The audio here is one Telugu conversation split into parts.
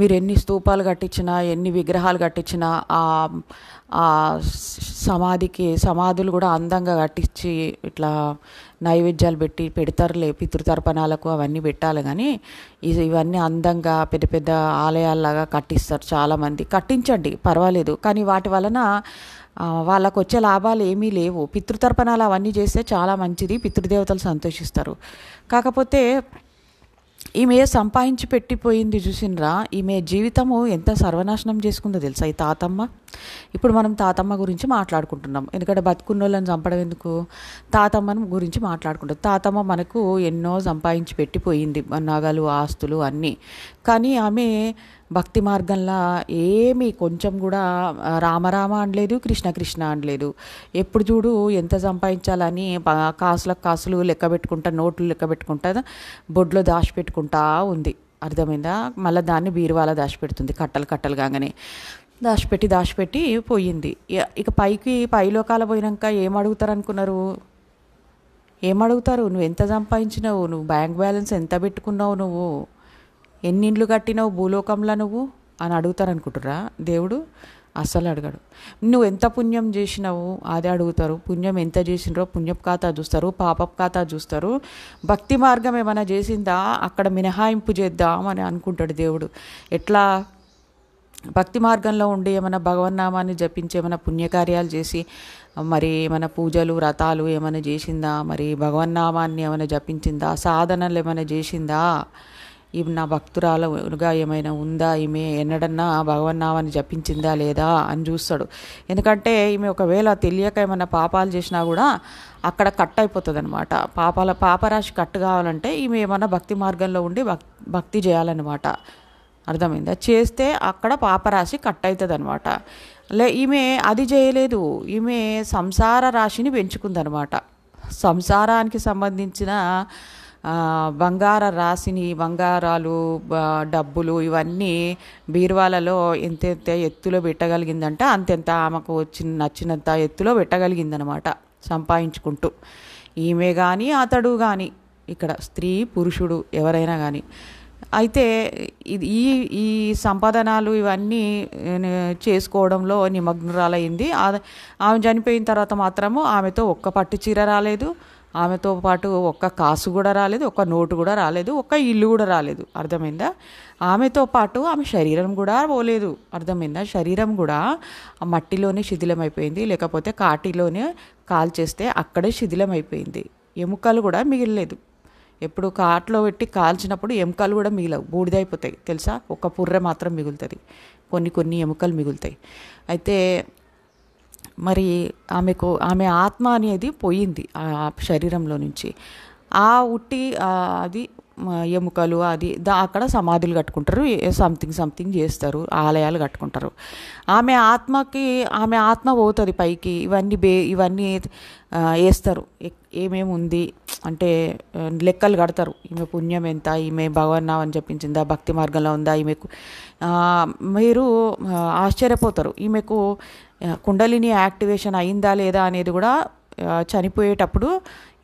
మీరు ఎన్ని స్తూపాలు కట్టించినా ఎన్ని విగ్రహాలు కట్టించినా ఆ సమాధికి సమాధులు కూడా అందంగా కట్టించి ఇట్లా నైవేద్యాలు పెట్టి పెడతారులే పితృతర్పణాలకు అవన్నీ పెట్టాలి కానీ ఇవన్నీ అందంగా పెద్ద పెద్ద ఆలయాల్లాగా కట్టిస్తారు చాలామంది కట్టించండి పర్వాలేదు కానీ వాటి వలన వాళ్ళకు వచ్చే లాభాలు ఏమీ లేవు పితృతర్పణాలు అవన్నీ చేస్తే చాలా మంచిది పితృదేవతలు సంతోషిస్తారు కాకపోతే ఈమె సంపాదించి పెట్టిపోయింది చూసినరా ఈమె జీవితము ఎంత సర్వనాశనం చేసుకుందో తెలుసా ఈ తాతమ్మ ఇప్పుడు మనం తాతమ్మ గురించి మాట్లాడుకుంటున్నాం ఎందుకంటే బతుకున్నోళ్ళని చంపడం ఎందుకు తాతమ్మను గురించి మాట్లాడుకుంటాం తాతమ్మ మనకు ఎన్నో సంపాదించి పెట్టిపోయింది నగలు ఆస్తులు అన్నీ కానీ ఆమె భక్తి మార్గంలో ఏమి కొంచెం కూడా రామరామ అనలేదు కృష్ణ కృష్ణ అనలేదు ఎప్పుడు చూడు ఎంత సంపాదించాలని కాసులకు కాసులు లెక్క పెట్టుకుంటా నోట్లు లెక్క పెట్టుకుంటా బొడ్లో దాచి పెట్టుకుంటా ఉంది అర్థమైందా మళ్ళీ దాన్ని బీరువాలా దాచిపెడుతుంది కట్టలు కట్టలు కాగానే దాచిపెట్టి దాచిపెట్టి పోయింది ఇక పైకి పై లోకాల పోయినాక ఏం అడుగుతారు అనుకున్నారు ఏం అడుగుతారు నువ్వు ఎంత సంపాదించినావు నువ్వు బ్యాంక్ బ్యాలెన్స్ ఎంత పెట్టుకున్నావు నువ్వు ఎన్నిండ్లు కట్టినవు భూలోకంలో నువ్వు అని అడుగుతారనుకుంటురా దేవుడు అస్సలు అడగడు నువ్వు ఎంత పుణ్యం చేసినావు అదే అడుగుతారు పుణ్యం ఎంత చేసినరో పుణ్యపు ఖాతా చూస్తారు పాపపు ఖాతా చూస్తారు భక్తి మార్గం ఏమైనా చేసిందా అక్కడ మినహాయింపు చేద్దాం అని అనుకుంటాడు దేవుడు ఎట్లా భక్తి మార్గంలో ఉండి ఏమైనా భగవన్నామాన్ని జపించి ఏమైనా పుణ్యకార్యాలు చేసి మరి ఏమైనా పూజలు వ్రతాలు ఏమైనా చేసిందా మరి భగవన్నామాన్ని ఏమైనా జపించిందా సాధనలు ఏమైనా చేసిందా ఇవి నా భక్తురాలుగా ఏమైనా ఉందా ఈమె ఎన్నడన్నా భగవన్నామని జపించిందా లేదా అని చూస్తాడు ఎందుకంటే ఈమె ఒకవేళ తెలియక ఏమైనా పాపాలు చేసినా కూడా అక్కడ కట్ అయిపోతుంది అనమాట పాపాల పాపరాశి కట్ కావాలంటే ఈమె ఏమైనా భక్తి మార్గంలో ఉండి భక్తి చేయాలన్నమాట అర్థమైందా చేస్తే అక్కడ పాపరాశి కట్ అవుతుంది అనమాట లే ఈమె అది చేయలేదు ఈమె సంసార రాశిని పెంచుకుందనమాట సంసారానికి సంబంధించిన బంగార రాసిని బంగారాలు డబ్బులు ఇవన్నీ బీరువాలలో ఎంతెంత ఎత్తులో పెట్టగలిగిందంట అంతెంత ఆమెకు వచ్చిన నచ్చినంత ఎత్తులో పెట్టగలిగిందనమాట సంపాదించుకుంటూ ఈమె కానీ అతడు కానీ ఇక్కడ స్త్రీ పురుషుడు ఎవరైనా కానీ అయితే ఇది ఈ ఈ సంపాదనాలు ఇవన్నీ చేసుకోవడంలో నిమగ్నరాలైంది ఆమె చనిపోయిన తర్వాత మాత్రము ఆమెతో ఒక్క పట్టు చీర రాలేదు ఆమెతో పాటు ఒక్క కాసు కూడా రాలేదు ఒక్క నోటు కూడా రాలేదు ఒక్క ఇల్లు కూడా రాలేదు అర్థమైందా ఆమెతో పాటు ఆమె శరీరం కూడా పోలేదు అర్థమైందా శరీరం కూడా ఆ మట్టిలోనే శిథిలమైపోయింది లేకపోతే కాటిలోనే కాల్చేస్తే అక్కడే శిథిలమైపోయింది ఎముకలు కూడా మిగిలలేదు ఎప్పుడు కాట్లో పెట్టి కాల్చినప్పుడు ఎముకలు కూడా మిగిలవు బూడిదైపోతాయి తెలుసా ఒక పుర్రె మాత్రం మిగులుతుంది కొన్ని కొన్ని ఎముకలు మిగులుతాయి అయితే మరి ఆమెకు ఆమె ఆత్మ అనేది పోయింది ఆ శరీరంలో నుంచి ఆ ఉట్టి అది ఎముకలు అది దా అక్కడ సమాధులు కట్టుకుంటారు సంథింగ్ సంథింగ్ చేస్తారు ఆలయాలు కట్టుకుంటారు ఆమె ఆత్మకి ఆమె ఆత్మ పోతుంది పైకి ఇవన్నీ బే ఇవన్నీ వేస్తారు ఏమేమి ఉంది అంటే లెక్కలు కడతారు ఈమె పుణ్యం ఎంత ఈమె అని చెప్పించిందా భక్తి మార్గంలో ఉందా ఈమెకు మీరు ఆశ్చర్యపోతారు ఈమెకు కుండలిని యాక్టివేషన్ అయిందా లేదా అనేది కూడా చనిపోయేటప్పుడు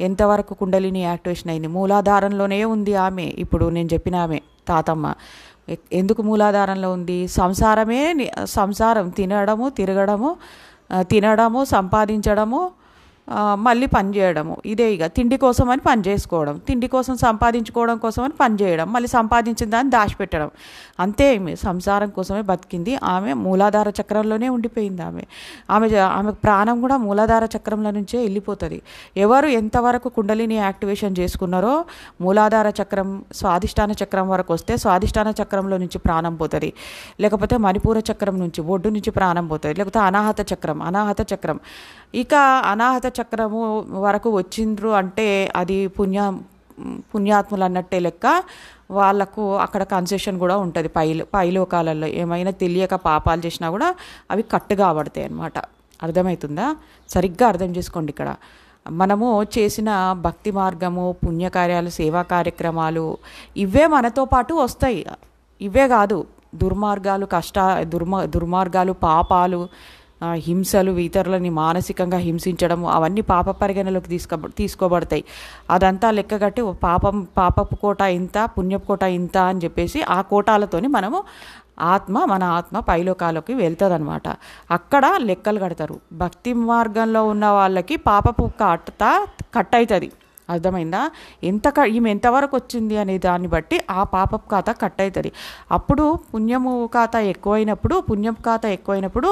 ఎంతవరకు కుండలిని యాక్టివేషన్ అయింది మూలాధారంలోనే ఉంది ఆమె ఇప్పుడు నేను చెప్పిన ఆమె తాతమ్మ ఎందుకు మూలాధారంలో ఉంది సంసారమే సంసారం తినడము తిరగడము తినడము సంపాదించడము మళ్ళీ పని చేయడము ఇదే ఇక తిండి కోసం అని పని చేసుకోవడం తిండి కోసం సంపాదించుకోవడం కోసం అని పని చేయడం మళ్ళీ సంపాదించిన దాన్ని దాచిపెట్టడం అంతే సంసారం కోసమే బతికింది ఆమె మూలాధార చక్రంలోనే ఉండిపోయింది ఆమె ఆమె ఆమె ప్రాణం కూడా మూలాధార చక్రంలో నుంచే వెళ్ళిపోతుంది ఎవరు ఎంతవరకు కుండలిని యాక్టివేషన్ చేసుకున్నారో మూలాధార చక్రం స్వాధిష్టాన చక్రం వరకు వస్తే స్వాధిష్టాన చక్రంలో నుంచి ప్రాణం పోతుంది లేకపోతే మణిపూర చక్రం నుంచి బొడ్డు నుంచి ప్రాణం పోతుంది లేకపోతే అనాహత చక్రం అనాహత చక్రం ఇక అనాహత చక్రము వరకు వచ్చిండ్రు అంటే అది పుణ్య పుణ్యాత్ములు అన్నట్టే లెక్క వాళ్ళకు అక్కడ కన్సెషన్ కూడా ఉంటుంది పై పైలోకాలలో ఏమైనా తెలియక పాపాలు చేసినా కూడా అవి కట్టుగా పడతాయి అనమాట అర్థమవుతుందా సరిగ్గా అర్థం చేసుకోండి ఇక్కడ మనము చేసిన భక్తి మార్గము పుణ్యకార్యాలు సేవా కార్యక్రమాలు ఇవే మనతో పాటు వస్తాయి ఇవే కాదు దుర్మార్గాలు కష్ట దుర్మ దుర్మార్గాలు పాపాలు హింసలు ఇతరులని మానసికంగా హింసించడం అవన్నీ పాప పరిగణలోకి తీసుకో తీసుకోబడతాయి అదంతా లెక్కగట్టి పాపం పాపపు కోట ఇంత పుణ్యపు కోట ఇంత అని చెప్పేసి ఆ కోటాలతోని మనము ఆత్మ మన ఆత్మ పైలోకాలకి వెళ్తుందనమాట అక్కడ లెక్కలు కడతారు భక్తి మార్గంలో ఉన్న వాళ్ళకి పాపపు కట్ట కట్ అవుతుంది అర్థమైందా ఎంత ఈమె ఎంతవరకు వచ్చింది అనే దాన్ని బట్టి ఆ పాపపు ఖాతా కట్ అవుతుంది అప్పుడు పుణ్యము ఖాతా ఎక్కువైనప్పుడు పుణ్యపు ఖాతా ఎక్కువైనప్పుడు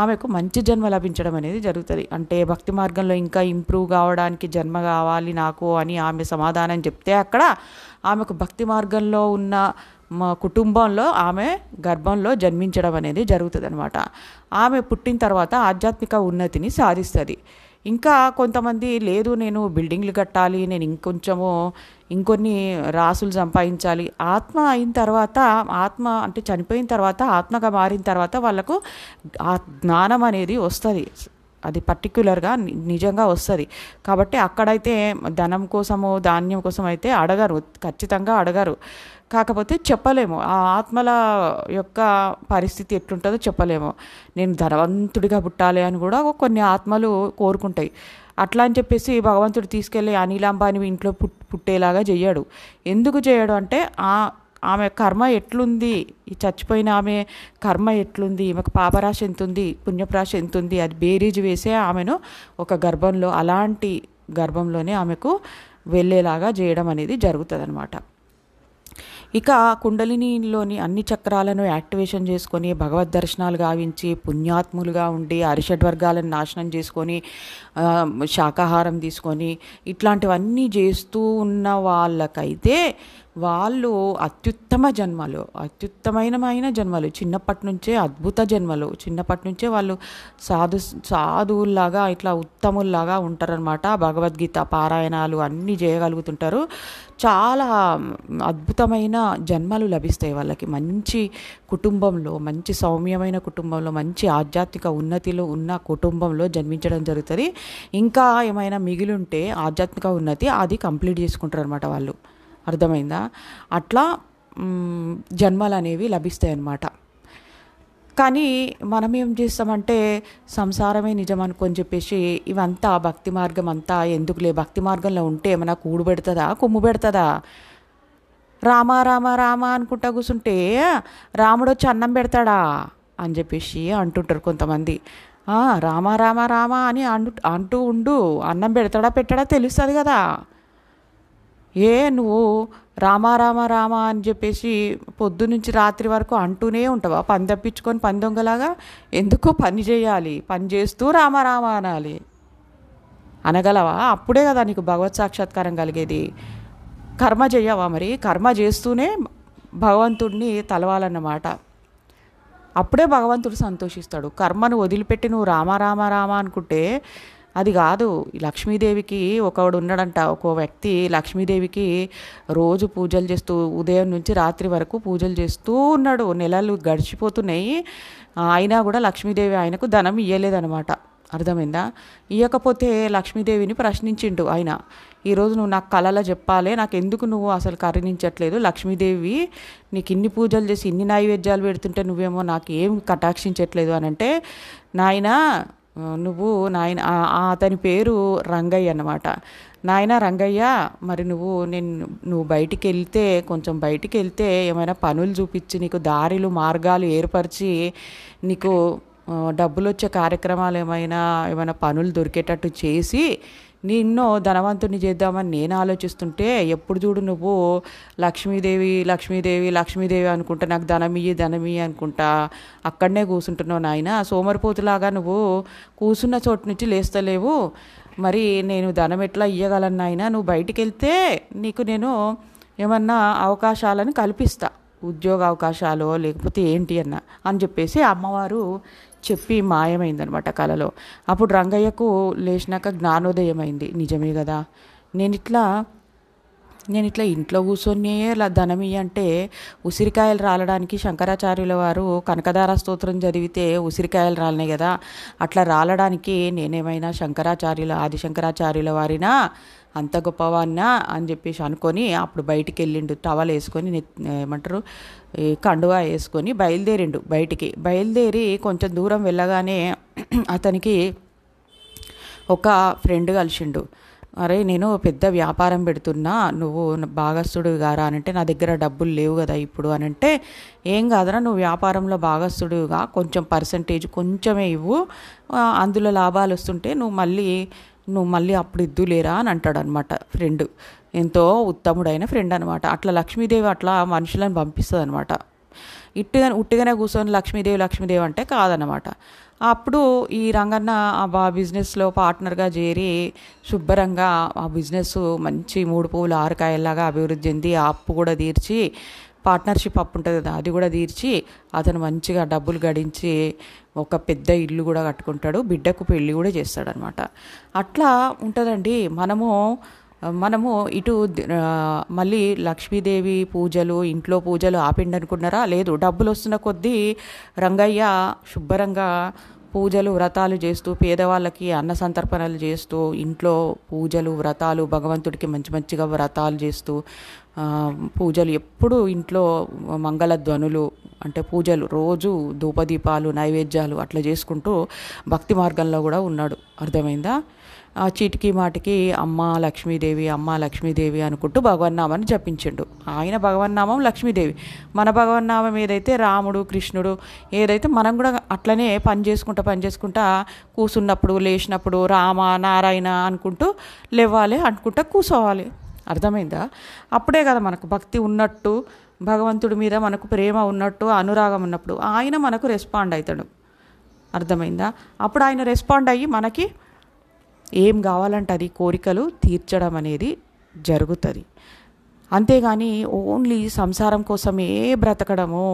ఆమెకు మంచి జన్మ లభించడం అనేది జరుగుతుంది అంటే భక్తి మార్గంలో ఇంకా ఇంప్రూవ్ కావడానికి జన్మ కావాలి నాకు అని ఆమె సమాధానం చెప్తే అక్కడ ఆమెకు భక్తి మార్గంలో ఉన్న మా కుటుంబంలో ఆమె గర్భంలో జన్మించడం అనేది జరుగుతుంది అనమాట ఆమె పుట్టిన తర్వాత ఆధ్యాత్మిక ఉన్నతిని సాధిస్తుంది ఇంకా కొంతమంది లేదు నేను బిల్డింగ్లు కట్టాలి నేను ఇంకొంచెము ఇంకొన్ని రాసులు సంపాదించాలి ఆత్మ అయిన తర్వాత ఆత్మ అంటే చనిపోయిన తర్వాత ఆత్మగా మారిన తర్వాత వాళ్ళకు ఆ జ్ఞానం అనేది వస్తుంది అది పర్టిక్యులర్గా నిజంగా వస్తుంది కాబట్టి అక్కడైతే ధనం కోసము ధాన్యం కోసం అయితే అడగరు ఖచ్చితంగా అడగరు కాకపోతే చెప్పలేము ఆ ఆత్మల యొక్క పరిస్థితి ఎట్లుంటుందో చెప్పలేము నేను ధనవంతుడిగా పుట్టాలి అని కూడా కొన్ని ఆత్మలు కోరుకుంటాయి అట్లా అని చెప్పేసి భగవంతుడు తీసుకెళ్ళి అనిలాంబాని ఇంట్లో పుట్టేలాగా చేయడు ఎందుకు చేయడు అంటే ఆ ఆమె కర్మ ఎట్లుంది ఈ చచ్చిపోయిన ఆమె కర్మ ఎట్లుంది ఈమెకు పాపరాశి ఎంతుంది ఎంత ఎంతుంది అది బేరీజ్ వేసే ఆమెను ఒక గర్భంలో అలాంటి గర్భంలోనే ఆమెకు వెళ్ళేలాగా చేయడం అనేది జరుగుతుందన్నమాట ఇక కుండలినిలోని అన్ని చక్రాలను యాక్టివేషన్ చేసుకొని భగవద్ దర్శనాలు గావించి పుణ్యాత్ములుగా ఉండి అరిషడ్ వర్గాలను నాశనం చేసుకొని శాకాహారం తీసుకొని ఇట్లాంటివన్నీ చేస్తూ ఉన్న వాళ్ళకైతే వాళ్ళు అత్యుత్తమ జన్మలు అత్యుత్తమైనమైన జన్మలు చిన్నప్పటి నుంచే అద్భుత జన్మలు చిన్నప్పటి నుంచే వాళ్ళు సాధు సాధువుల్లాగా ఇట్లా ఉత్తముల్లాగా ఉంటారనమాట భగవద్గీత పారాయణాలు అన్నీ చేయగలుగుతుంటారు చాలా అద్భుతమైన జన్మలు లభిస్తాయి వాళ్ళకి మంచి కుటుంబంలో మంచి సౌమ్యమైన కుటుంబంలో మంచి ఆధ్యాత్మిక ఉన్నతిలో ఉన్న కుటుంబంలో జన్మించడం జరుగుతుంది ఇంకా ఏమైనా మిగిలి ఉంటే ఆధ్యాత్మిక ఉన్నతి అది కంప్లీట్ చేసుకుంటారు అనమాట వాళ్ళు అర్థమైందా అట్లా జన్మలు అనేవి లభిస్తాయి అన్నమాట కానీ మనం ఏం చేస్తామంటే సంసారమే నిజం అనుకొని చెప్పేసి ఇవంతా భక్తి మార్గం అంతా ఎందుకులే భక్తి మార్గంలో ఉంటే ఏమైనా కూడు పెడుతుందా కొమ్ము పెడుతుందా రామ రామ రామ అనుకుంటా కూర్చుంటే రాముడు వచ్చి అన్నం పెడతాడా అని చెప్పేసి అంటుంటారు కొంతమంది రామ రామ రామ అని అంటూ ఉండు అన్నం పెడతాడా పెట్టాడా తెలుస్తుంది కదా ఏ నువ్వు రామ రామ అని చెప్పేసి పొద్దు నుంచి రాత్రి వరకు అంటూనే ఉంటావా పని తప్పించుకొని పని దొంగలాగా ఎందుకు పని చేయాలి పని చేస్తూ రామారామ అనాలి అనగలవా అప్పుడే కదా నీకు భగవత్ సాక్షాత్కారం కలిగేది కర్మ చేయవా మరి కర్మ చేస్తూనే భగవంతుడిని తలవాలన్నమాట అప్పుడే భగవంతుడు సంతోషిస్తాడు కర్మను వదిలిపెట్టి నువ్వు రామ రామ అనుకుంటే అది కాదు లక్ష్మీదేవికి ఒకడు ఉన్నాడంట ఒక వ్యక్తి లక్ష్మీదేవికి రోజు పూజలు చేస్తూ ఉదయం నుంచి రాత్రి వరకు పూజలు చేస్తూ ఉన్నాడు నెలలు గడిచిపోతున్నాయి అయినా కూడా లక్ష్మీదేవి ఆయనకు ధనం ఇయ్యలేదనమాట అర్థమైందా ఇవ్వకపోతే లక్ష్మీదేవిని ప్రశ్నించిండు ఆయన ఈరోజు నువ్వు నాకు కళల చెప్పాలి నాకు ఎందుకు నువ్వు అసలు కరుణించట్లేదు లక్ష్మీదేవి నీకు ఇన్ని పూజలు చేసి ఇన్ని నైవేద్యాలు పెడుతుంటే నువ్వేమో నాకు ఏం కటాక్షించట్లేదు అని అంటే నాయన నువ్వు నాయన అతని పేరు రంగయ్య అనమాట నాయన రంగయ్య మరి నువ్వు నేను నువ్వు బయటికి వెళ్తే కొంచెం బయటికి వెళ్తే ఏమైనా పనులు చూపించి నీకు దారిలు మార్గాలు ఏర్పరిచి నీకు డబ్బులు వచ్చే కార్యక్రమాలు ఏమైనా ఏమైనా పనులు దొరికేటట్టు చేసి నిన్ను ధనవంతుని చేద్దామని నేను ఆలోచిస్తుంటే ఎప్పుడు చూడు నువ్వు లక్ష్మీదేవి లక్ష్మీదేవి లక్ష్మీదేవి అనుకుంటా నాకు ధనమియ్యి ధనమియ్యి అనుకుంటా అక్కడనే కూర్చుంటున్నావు నాయన సోమరిపోతులాగా నువ్వు కూర్చున్న చోటు నుంచి లేస్తలేవు మరి నేను ధనం ఎట్లా ఇయ్యగలను నాయన నువ్వు బయటికి వెళ్తే నీకు నేను ఏమన్నా అవకాశాలను కల్పిస్తా ఉద్యోగ అవకాశాలు లేకపోతే ఏంటి అన్న అని చెప్పేసి అమ్మవారు చెప్పి మాయమైందనమాట కళలో అప్పుడు రంగయ్యకు లేచినాక జ్ఞానోదయమైంది నిజమే కదా నేను ఇట్లా నేను ఇట్లా ఇంట్లో కూర్చొని ఇలా ధనమి అంటే ఉసిరికాయలు రాలడానికి శంకరాచార్యుల వారు కనకదార స్తోత్రం జరిగితే ఉసిరికాయలు రాలనే కదా అట్లా రాలడానికి నేనేమైనా శంకరాచార్యుల ఆది శంకరాచార్యుల వారినా అంత గొప్పవాన్నా అని చెప్పేసి అనుకొని అప్పుడు బయటికి వెళ్ళిండు టవల్ వేసుకొని ఏమంటారు కండువా వేసుకొని బయలుదేరిండు బయటికి బయలుదేరి కొంచెం దూరం వెళ్ళగానే అతనికి ఒక ఫ్రెండ్ కలిసిండు అరే నేను పెద్ద వ్యాపారం పెడుతున్నా నువ్వు భాగస్థుడు గారా అంటే నా దగ్గర డబ్బులు లేవు కదా ఇప్పుడు అని అంటే ఏం కాదురా నువ్వు వ్యాపారంలో భాగస్థుడుగా కొంచెం పర్సంటేజ్ కొంచెమే ఇవ్వు అందులో లాభాలు వస్తుంటే నువ్వు మళ్ళీ నువ్వు మళ్ళీ అప్పుడు ఇద్దు లేరా అని అంటాడు అనమాట ఫ్రెండ్ ఎంతో ఉత్తముడైన ఫ్రెండ్ అనమాట అట్లా లక్ష్మీదేవి అట్లా మనుషులను పంపిస్తుంది అనమాట ఇట్టుగా ఉట్టిగానే కూర్చొని లక్ష్మీదేవి లక్ష్మీదేవి అంటే కాదనమాట అప్పుడు ఈ రంగన్న ఆ బిజినెస్లో పార్ట్నర్గా చేరి శుభ్రంగా ఆ బిజినెస్ మంచి మూడు పువ్వులు ఆరుకాయల్లాగా అభివృద్ధి చెంది ఆ అప్పు కూడా తీర్చి పార్ట్నర్షిప్ అప్పు ఉంటుంది కదా అది కూడా తీర్చి అతను మంచిగా డబ్బులు గడించి ఒక పెద్ద ఇల్లు కూడా కట్టుకుంటాడు బిడ్డకు పెళ్ళి కూడా చేస్తాడనమాట అట్లా ఉంటుందండి మనము మనము ఇటు మళ్ళీ లక్ష్మీదేవి పూజలు ఇంట్లో పూజలు ఆపిండి అనుకున్నారా లేదు డబ్బులు వస్తున్న కొద్దీ రంగయ్య శుభ్రంగా పూజలు వ్రతాలు చేస్తూ పేదవాళ్ళకి అన్న సంతర్పణలు చేస్తూ ఇంట్లో పూజలు వ్రతాలు భగవంతుడికి మంచి మంచిగా వ్రతాలు చేస్తూ పూజలు ఎప్పుడూ ఇంట్లో మంగళ ధ్వనులు అంటే పూజలు రోజు ధూపదీపాలు నైవేద్యాలు అట్లా చేసుకుంటూ భక్తి మార్గంలో కూడా ఉన్నాడు అర్థమైందా చీటికి మాటికి అమ్మ లక్ష్మీదేవి అమ్మ లక్ష్మీదేవి అనుకుంటూ భగవన్నామాన్ని జపించండు ఆయన భగవన్నామం లక్ష్మీదేవి మన భగవన్నామం ఏదైతే రాముడు కృష్ణుడు ఏదైతే మనం కూడా అట్లనే పని చేసుకుంటా పని చేసుకుంటా కూసున్నప్పుడు లేచినప్పుడు రామ నారాయణ అనుకుంటూ లేవాలి అనుకుంటా కూసోవాలి అర్థమైందా అప్పుడే కదా మనకు భక్తి ఉన్నట్టు భగవంతుడి మీద మనకు ప్రేమ ఉన్నట్టు అనురాగం ఉన్నప్పుడు ఆయన మనకు రెస్పాండ్ అవుతాడు అర్థమైందా అప్పుడు ఆయన రెస్పాండ్ అయ్యి మనకి ఏం కావాలంటే అది కోరికలు తీర్చడం అనేది జరుగుతుంది అంతేగాని ఓన్లీ సంసారం కోసమే బ్రతకడము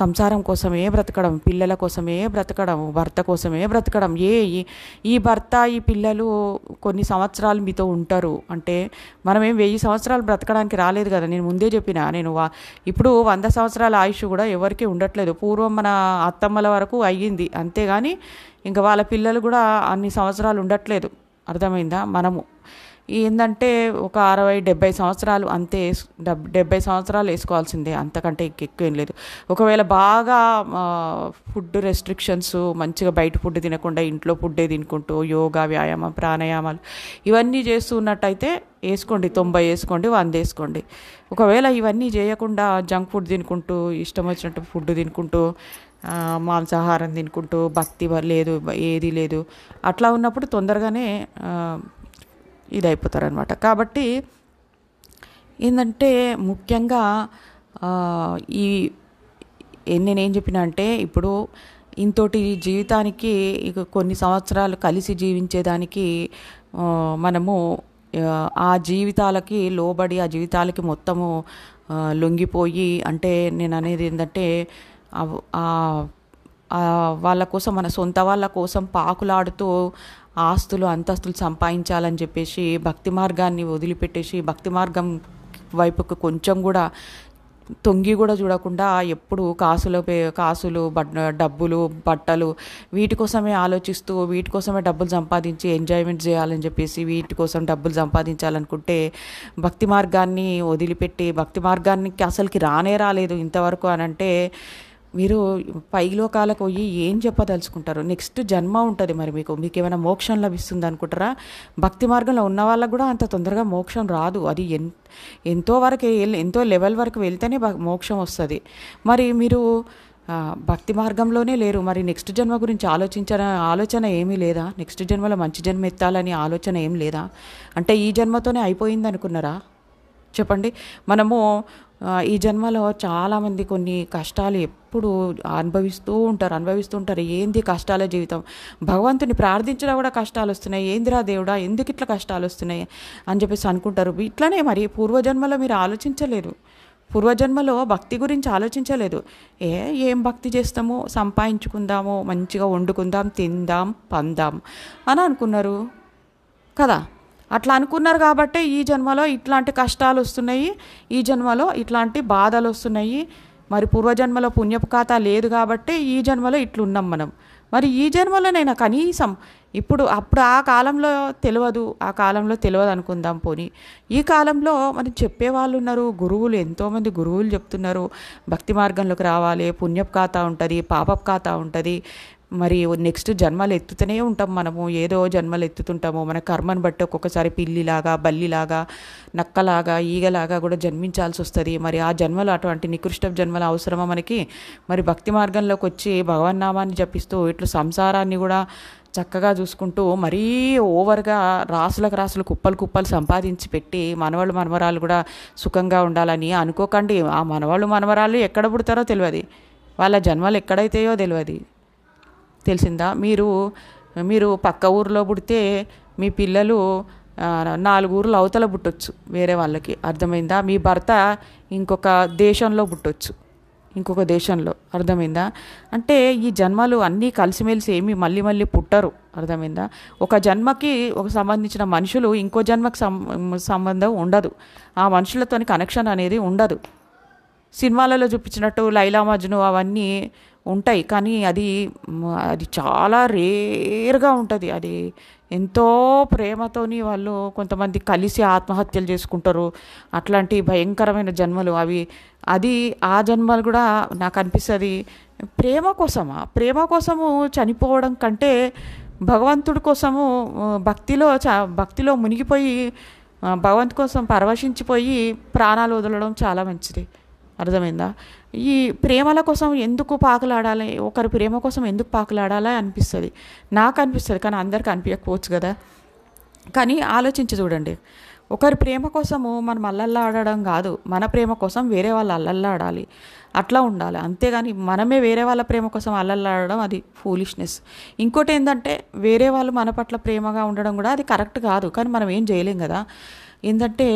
సంసారం కోసమే బ్రతకడం పిల్లల కోసమే బ్రతకడం భర్త కోసమే బ్రతకడం ఏ ఈ భర్త ఈ పిల్లలు కొన్ని సంవత్సరాలు మీతో ఉంటారు అంటే మనమేం వెయ్యి సంవత్సరాలు బ్రతకడానికి రాలేదు కదా నేను ముందే చెప్పిన నేను ఇప్పుడు వంద సంవత్సరాల ఆయుష్ కూడా ఎవరికీ ఉండట్లేదు పూర్వం మన అత్తమ్మల వరకు అయ్యింది అంతేగాని ఇంకా వాళ్ళ పిల్లలు కూడా అన్ని సంవత్సరాలు ఉండట్లేదు అర్థమైందా మనము ఏంటంటే ఒక అరవై డెబ్బై సంవత్సరాలు అంతే డెబ్బై సంవత్సరాలు వేసుకోవాల్సిందే అంతకంటే ఎక్కువ ఏం లేదు ఒకవేళ బాగా ఫుడ్ రెస్ట్రిక్షన్స్ మంచిగా బయట ఫుడ్ తినకుండా ఇంట్లో ఫుడ్డే తినుకుంటూ యోగా వ్యాయామం ప్రాణాయామాలు ఇవన్నీ చేస్తూ ఉన్నట్టయితే వేసుకోండి తొంభై వేసుకోండి వంద వేసుకోండి ఒకవేళ ఇవన్నీ చేయకుండా జంక్ ఫుడ్ తినుకుంటూ ఇష్టం వచ్చినట్టు ఫుడ్ తినుకుంటూ మాంసాహారం తినుకుంటూ భక్తి లేదు ఏది లేదు అట్లా ఉన్నప్పుడు తొందరగానే ఇది అయిపోతారనమాట కాబట్టి ఏంటంటే ముఖ్యంగా ఈ నేనేం చెప్పినా అంటే ఇప్పుడు ఇంతోటి జీవితానికి ఇక కొన్ని సంవత్సరాలు కలిసి జీవించేదానికి మనము ఆ జీవితాలకి లోబడి ఆ జీవితాలకి మొత్తము లొంగిపోయి అంటే నేను అనేది ఏంటంటే ఆ వాళ్ళ కోసం మన సొంత వాళ్ళ కోసం పాకులాడుతూ ఆస్తులు అంతస్తులు సంపాదించాలని చెప్పేసి భక్తి మార్గాన్ని వదిలిపెట్టేసి భక్తి మార్గం వైపుకు కొంచెం కూడా తొంగి కూడా చూడకుండా ఎప్పుడు కాసుల కాసులు డబ్బులు బట్టలు వీటి కోసమే ఆలోచిస్తూ వీటి కోసమే డబ్బులు సంపాదించి ఎంజాయ్మెంట్ చేయాలని చెప్పేసి వీటి కోసం డబ్బులు సంపాదించాలనుకుంటే భక్తి మార్గాన్ని వదిలిపెట్టి భక్తి మార్గానికి అసలుకి రానే రాలేదు ఇంతవరకు అని అంటే మీరు పైలోకాలకు పోయి ఏం చెప్పదలుచుకుంటారు నెక్స్ట్ జన్మ ఉంటుంది మరి మీకు మీకు ఏమైనా మోక్షం లభిస్తుంది అనుకుంటారా భక్తి మార్గంలో ఉన్న వాళ్ళకు కూడా అంత తొందరగా మోక్షం రాదు అది ఎన్ ఎంతో వరకు ఎంతో లెవెల్ వరకు వెళ్తేనే మోక్షం వస్తుంది మరి మీరు భక్తి మార్గంలోనే లేరు మరి నెక్స్ట్ జన్మ గురించి ఆలోచించిన ఆలోచన ఏమీ లేదా నెక్స్ట్ జన్మలో మంచి జన్మ ఎత్తాలని ఆలోచన ఏం లేదా అంటే ఈ జన్మతోనే అయిపోయింది అనుకున్నారా చెప్పండి మనము ఈ జన్మలో చాలామంది కొన్ని కష్టాలు ఎప్పుడు అనుభవిస్తూ ఉంటారు అనుభవిస్తూ ఉంటారు ఏంది కష్టాల జీవితం భగవంతుని ప్రార్థించినా కూడా కష్టాలు వస్తున్నాయి ఏందిరా దేవుడా ఎందుకు ఇట్లా కష్టాలు వస్తున్నాయి అని చెప్పేసి అనుకుంటారు ఇట్లనే మరి పూర్వజన్మలో మీరు ఆలోచించలేరు పూర్వజన్మలో భక్తి గురించి ఆలోచించలేదు ఏ ఏం భక్తి చేస్తామో సంపాదించుకుందామో మంచిగా వండుకుందాం తిందాం పందాం అని అనుకున్నారు కదా అట్లా అనుకున్నారు కాబట్టి ఈ జన్మలో ఇట్లాంటి కష్టాలు వస్తున్నాయి ఈ జన్మలో ఇట్లాంటి బాధలు వస్తున్నాయి మరి పూర్వజన్మలో పుణ్యపుఖాత లేదు కాబట్టి ఈ జన్మలో ఇట్లున్నాం మనం మరి ఈ జన్మలోనైనా కనీసం ఇప్పుడు అప్పుడు ఆ కాలంలో తెలియదు ఆ కాలంలో తెలియదు అనుకుందాం పోని ఈ కాలంలో మనం చెప్పేవాళ్ళు ఉన్నారు గురువులు ఎంతోమంది గురువులు చెప్తున్నారు భక్తి మార్గంలోకి రావాలి పుణ్యపు ఖాతా ఉంటుంది పాపపు ఖాతా ఉంటుంది మరి నెక్స్ట్ జన్మలు ఎత్తుతూనే ఉంటాం మనము ఏదో జన్మలు ఎత్తుతుంటాము మన కర్మను బట్టి ఒక్కొక్కసారి పిల్లిలాగా బల్లిలాగా నక్కలాగా ఈగలాగా కూడా జన్మించాల్సి వస్తుంది మరి ఆ జన్మలు అటువంటి నికృష్ట జన్మలు అవసరమా మనకి మరి భక్తి మార్గంలోకి వచ్చి భగవన్ నామాన్ని జపిస్తూ ఇట్లు సంసారాన్ని కూడా చక్కగా చూసుకుంటూ మరీ ఓవర్గా రాసులకు రాసులు కుప్పలు కుప్పలు సంపాదించి పెట్టి మనవాళ్ళు మనవరాలు కూడా సుఖంగా ఉండాలని అనుకోకండి ఆ మనవాళ్ళు మనవరాలు ఎక్కడ పుడతారో తెలియదు వాళ్ళ జన్మలు ఎక్కడైతాయో తెలియదు తెలిసిందా మీరు మీరు పక్క ఊరిలో పుడితే మీ పిల్లలు నాలుగు ఊర్లు అవతల పుట్టొచ్చు వేరే వాళ్ళకి అర్థమైందా మీ భర్త ఇంకొక దేశంలో పుట్టొచ్చు ఇంకొక దేశంలో అర్థమైందా అంటే ఈ జన్మలు అన్నీ కలిసిమెలిసి ఏమి మళ్ళీ మళ్ళీ పుట్టరు అర్థమైందా ఒక జన్మకి ఒక సంబంధించిన మనుషులు ఇంకో జన్మకి సంబంధం ఉండదు ఆ మనుషులతో కనెక్షన్ అనేది ఉండదు సినిమాలలో చూపించినట్టు లైలా మజ్ను అవన్నీ ఉంటాయి కానీ అది అది చాలా రేర్గా ఉంటుంది అది ఎంతో ప్రేమతోని వాళ్ళు కొంతమంది కలిసి ఆత్మహత్యలు చేసుకుంటారు అట్లాంటి భయంకరమైన జన్మలు అవి అది ఆ జన్మలు కూడా నాకు అనిపిస్తుంది ప్రేమ కోసమా ప్రేమ కోసము చనిపోవడం కంటే భగవంతుడి కోసము భక్తిలో చ భక్తిలో మునిగిపోయి భగవంతు కోసం పరవశించిపోయి ప్రాణాలు వదలడం చాలా మంచిది అర్థమైందా ఈ ప్రేమల కోసం ఎందుకు పాకులాడాలి ఒకరి ప్రేమ కోసం ఎందుకు పాకులాడాలి అనిపిస్తుంది నాకు అనిపిస్తుంది కానీ అందరికి అనిపించకపోవచ్చు కదా కానీ ఆలోచించి చూడండి ఒకరి ప్రేమ కోసము మనం అల్లల్లా ఆడడం కాదు మన ప్రేమ కోసం వేరే వాళ్ళు అల్లల్లా ఆడాలి అట్లా ఉండాలి అంతేగాని మనమే వేరే వాళ్ళ ప్రేమ కోసం అల్లల్లా ఆడడం అది ఫూలిష్నెస్ ఇంకోటి ఏంటంటే వేరే వాళ్ళు మన పట్ల ప్రేమగా ఉండడం కూడా అది కరెక్ట్ కాదు కానీ మనం ఏం చేయలేం కదా ఏంటంటే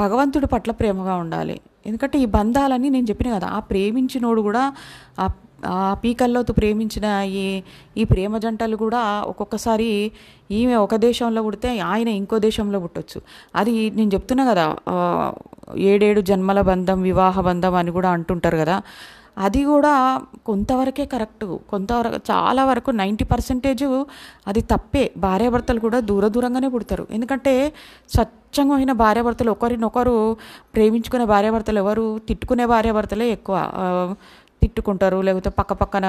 భగవంతుడి పట్ల ప్రేమగా ఉండాలి ఎందుకంటే ఈ బంధాలన్నీ నేను చెప్పిన కదా ఆ ప్రేమించినోడు కూడా ఆ పీకల్లోతో ప్రేమించిన ఈ ఈ ప్రేమ జంటలు కూడా ఒక్కొక్కసారి ఈమె ఒక దేశంలో పుడితే ఆయన ఇంకో దేశంలో పుట్టచ్చు అది నేను చెప్తున్నా కదా ఏడేడు జన్మల బంధం వివాహ బంధం అని కూడా అంటుంటారు కదా అది కూడా కొంతవరకే కరెక్ట్ కొంతవరకు చాలా వరకు నైంటీ పర్సెంటేజ్ అది తప్పే భార్యాభర్తలు కూడా దూర దూరంగానే పుడతారు ఎందుకంటే స్వచ్ఛంగా అయిన భార్యాభర్తలు ఒకరినొకరు ప్రేమించుకునే భార్యాభర్తలు ఎవరు తిట్టుకునే భార్యాభర్తలే ఎక్కువ తిట్టుకుంటారు లేకపోతే పక్క పక్కన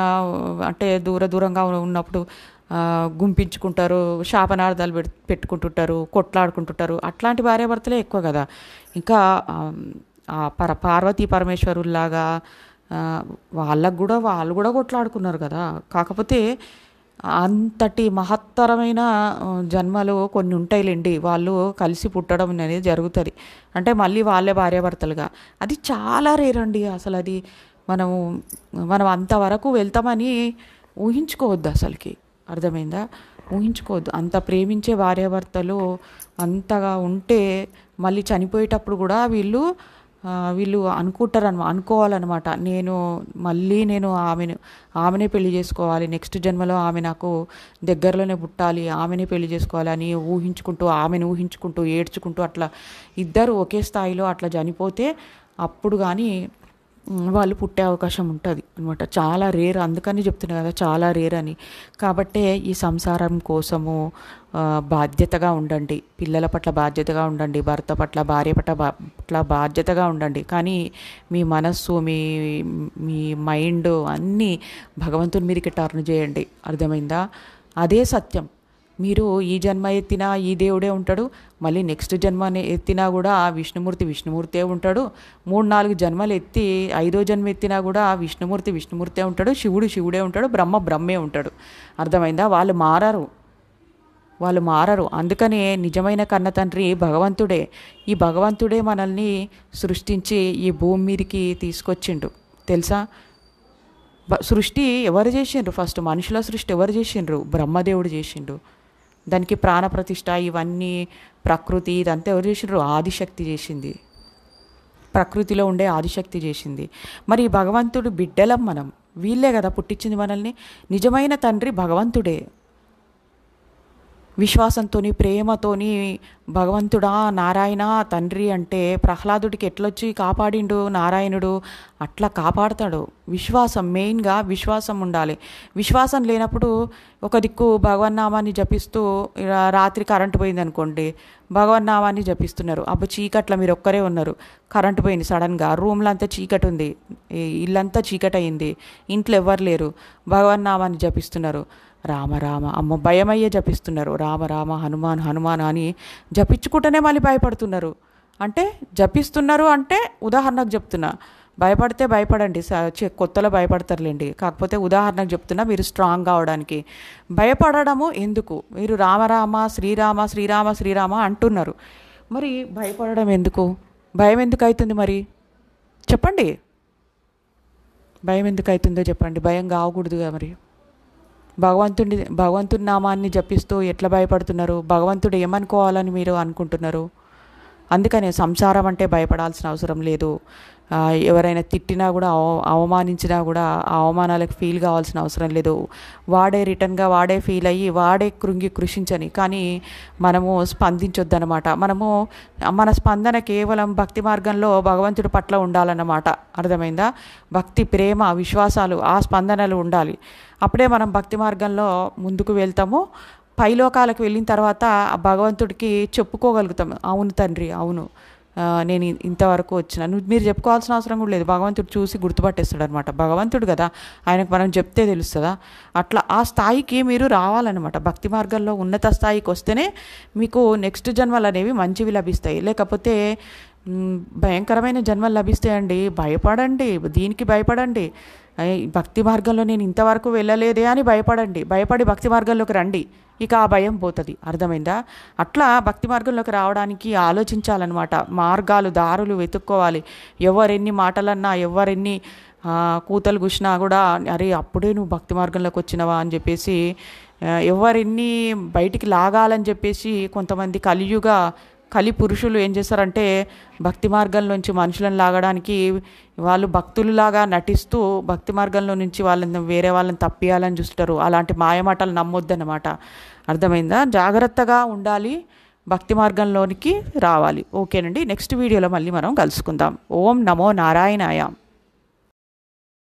అంటే దూర దూరంగా ఉన్నప్పుడు గుంపించుకుంటారు శాపనార్థాలు పెట్ పెట్టుకుంటుంటారు కొట్లాడుకుంటుంటారు అట్లాంటి భార్యాభర్తలే ఎక్కువ కదా ఇంకా పర పార్వతీ పరమేశ్వరుల్లాగా వాళ్ళకు కూడా వాళ్ళు కూడా కొట్లాడుకున్నారు కదా కాకపోతే అంతటి మహత్తరమైన జన్మలు కొన్ని ఉంటాయిలేండి వాళ్ళు కలిసి పుట్టడం అనేది జరుగుతుంది అంటే మళ్ళీ వాళ్ళే భార్యాభర్తలుగా అది చాలా రేర్ అండి అసలు అది మనము మనం అంతవరకు వెళ్తామని ఊహించుకోవద్దు అసలుకి అర్థమైందా ఊహించుకోవద్దు అంత ప్రేమించే భార్యాభర్తలు అంతగా ఉంటే మళ్ళీ చనిపోయేటప్పుడు కూడా వీళ్ళు వీళ్ళు అనుకుంటారు అన్న అనుకోవాలన్నమాట నేను మళ్ళీ నేను ఆమెను ఆమెనే పెళ్లి చేసుకోవాలి నెక్స్ట్ జన్మలో ఆమె నాకు దగ్గరలోనే పుట్టాలి ఆమెనే పెళ్లి చేసుకోవాలి అని ఊహించుకుంటూ ఆమెను ఊహించుకుంటూ ఏడ్చుకుంటూ అట్లా ఇద్దరు ఒకే స్థాయిలో అట్లా చనిపోతే అప్పుడు కానీ వాళ్ళు పుట్టే అవకాశం ఉంటుంది అనమాట చాలా రేర్ అందుకని చెప్తున్నారు కదా చాలా రేర్ అని కాబట్టే ఈ సంసారం కోసము బాధ్యతగా ఉండండి పిల్లల పట్ల బాధ్యతగా ఉండండి భర్త పట్ల భార్య పట్ల పట్ల బాధ్యతగా ఉండండి కానీ మీ మనస్సు మీ మీ మైండ్ అన్నీ భగవంతుని మీదకి టర్న్ చేయండి అర్థమైందా అదే సత్యం మీరు ఈ జన్మ ఎత్తినా ఈ దేవుడే ఉంటాడు మళ్ళీ నెక్స్ట్ జన్మ ఎత్తినా కూడా ఆ విష్ణుమూర్తి విష్ణుమూర్తే ఉంటాడు మూడు నాలుగు జన్మలు ఎత్తి ఐదో జన్మ ఎత్తినా కూడా ఆ విష్ణుమూర్తి విష్ణుమూర్తే ఉంటాడు శివుడు శివుడే ఉంటాడు బ్రహ్మ బ్రహ్మే ఉంటాడు అర్థమైందా వాళ్ళు మారరు వాళ్ళు మారరు అందుకనే నిజమైన కన్న తండ్రి భగవంతుడే ఈ భగవంతుడే మనల్ని సృష్టించి ఈ భూమి మీదకి తీసుకొచ్చిండు తెలుసా సృష్టి ఎవరు చేసిండ్రు ఫస్ట్ మనుషుల సృష్టి ఎవరు చేసిండ్రు బ్రహ్మదేవుడు చేసిండు దానికి ప్రాణప్రతిష్ఠ ఇవన్నీ ప్రకృతి ఇదంతా ఎవరు చేసినారు ఆదిశక్తి చేసింది ప్రకృతిలో ఉండే ఆదిశక్తి చేసింది మరి భగవంతుడు బిడ్డలం మనం వీళ్ళే కదా పుట్టించింది మనల్ని నిజమైన తండ్రి భగవంతుడే విశ్వాసంతోని ప్రేమతోని భగవంతుడా నారాయణ తండ్రి అంటే ప్రహ్లాదుడికి ఎట్లొచ్చి కాపాడిండు నారాయణుడు అట్లా కాపాడతాడు విశ్వాసం మెయిన్గా విశ్వాసం ఉండాలి విశ్వాసం లేనప్పుడు ఒక దిక్కు నామాన్ని జపిస్తూ రాత్రి కరెంటు పోయింది అనుకోండి నామాన్ని జపిస్తున్నారు అప్పుడు చీకట్ల మీరు ఒక్కరే ఉన్నారు కరెంటు పోయింది సడన్గా రూమ్లో అంతా చీకటి ఉంది ఇల్లంతా చీకటి అయింది ఇంట్లో ఎవ్వరు లేరు నామాన్ని జపిస్తున్నారు రామ రామ అమ్మ భయమయ్యే జపిస్తున్నారు రామ రామ హనుమాన్ హనుమాన్ అని జపించుకుంటేనే మళ్ళీ భయపడుతున్నారు అంటే జపిస్తున్నారు అంటే ఉదాహరణకు చెప్తున్నా భయపడితే భయపడండి కొత్తలో భయపడతారులేండి కాకపోతే ఉదాహరణకు చెప్తున్నా మీరు స్ట్రాంగ్ కావడానికి భయపడడము ఎందుకు మీరు రామరామ శ్రీరామ శ్రీరామ శ్రీరామ అంటున్నారు మరి భయపడడం ఎందుకు భయం ఎందుకు అవుతుంది మరి చెప్పండి భయం ఎందుకు అవుతుందో చెప్పండి భయం కావకూడదుగా మరి భగవంతుడి భగవంతుడి నామాన్ని జపిస్తూ ఎట్లా భయపడుతున్నారు భగవంతుడు ఏమనుకోవాలని మీరు అనుకుంటున్నారు అందుకనే సంసారం అంటే భయపడాల్సిన అవసరం లేదు ఎవరైనా తిట్టినా కూడా అవమానించినా కూడా ఆ అవమానాలకు ఫీల్ కావాల్సిన అవసరం లేదు వాడే రిటర్న్గా వాడే ఫీల్ అయ్యి వాడే కృంగి కృషించని కానీ మనము స్పందించొద్దనమాట మనము మన స్పందన కేవలం భక్తి మార్గంలో భగవంతుడి పట్ల ఉండాలన్నమాట అర్థమైందా భక్తి ప్రేమ విశ్వాసాలు ఆ స్పందనలు ఉండాలి అప్పుడే మనం భక్తి మార్గంలో ముందుకు వెళ్తాము పైలోకాలకు వెళ్ళిన తర్వాత ఆ భగవంతుడికి చెప్పుకోగలుగుతాం అవును తండ్రి అవును నేను ఇంతవరకు నువ్వు మీరు చెప్పుకోవాల్సిన అవసరం కూడా లేదు భగవంతుడు చూసి గుర్తుపట్టేస్తాడు అనమాట భగవంతుడు కదా ఆయనకు మనం చెప్తే తెలుస్తుందా అట్లా ఆ స్థాయికి మీరు రావాలన్నమాట భక్తి మార్గంలో ఉన్నత స్థాయికి వస్తేనే మీకు నెక్స్ట్ జన్మలు అనేవి మంచివి లభిస్తాయి లేకపోతే భయంకరమైన జన్మలు లభిస్తాయండి భయపడండి దీనికి భయపడండి భక్తి మార్గంలో నేను ఇంతవరకు వెళ్ళలేదే అని భయపడండి భయపడి భక్తి మార్గంలోకి రండి ఇక ఆ భయం పోతుంది అర్థమైందా అట్లా భక్తి మార్గంలోకి రావడానికి ఆలోచించాలన్నమాట మార్గాలు దారులు వెతుక్కోవాలి ఎవరెన్ని మాటలన్నా ఎవరెన్ని కూతలు కూసినా కూడా అరే అప్పుడే నువ్వు భక్తి మార్గంలోకి వచ్చినవా అని చెప్పేసి ఎవరెన్ని బయటికి లాగాలని చెప్పేసి కొంతమంది కలియుగ కలి పురుషులు ఏం చేస్తారంటే భక్తి మార్గంలోంచి మనుషులను లాగడానికి వాళ్ళు లాగా నటిస్తూ భక్తి మార్గంలో నుంచి వాళ్ళని వేరే వాళ్ళని తప్పియాలని చూస్తారు అలాంటి మాయమాటలు నమ్మొద్దన్నమాట అర్థమైందా జాగ్రత్తగా ఉండాలి భక్తి మార్గంలోనికి రావాలి ఓకేనండి నెక్స్ట్ వీడియోలో మళ్ళీ మనం కలుసుకుందాం ఓం నమో నారాయణాయ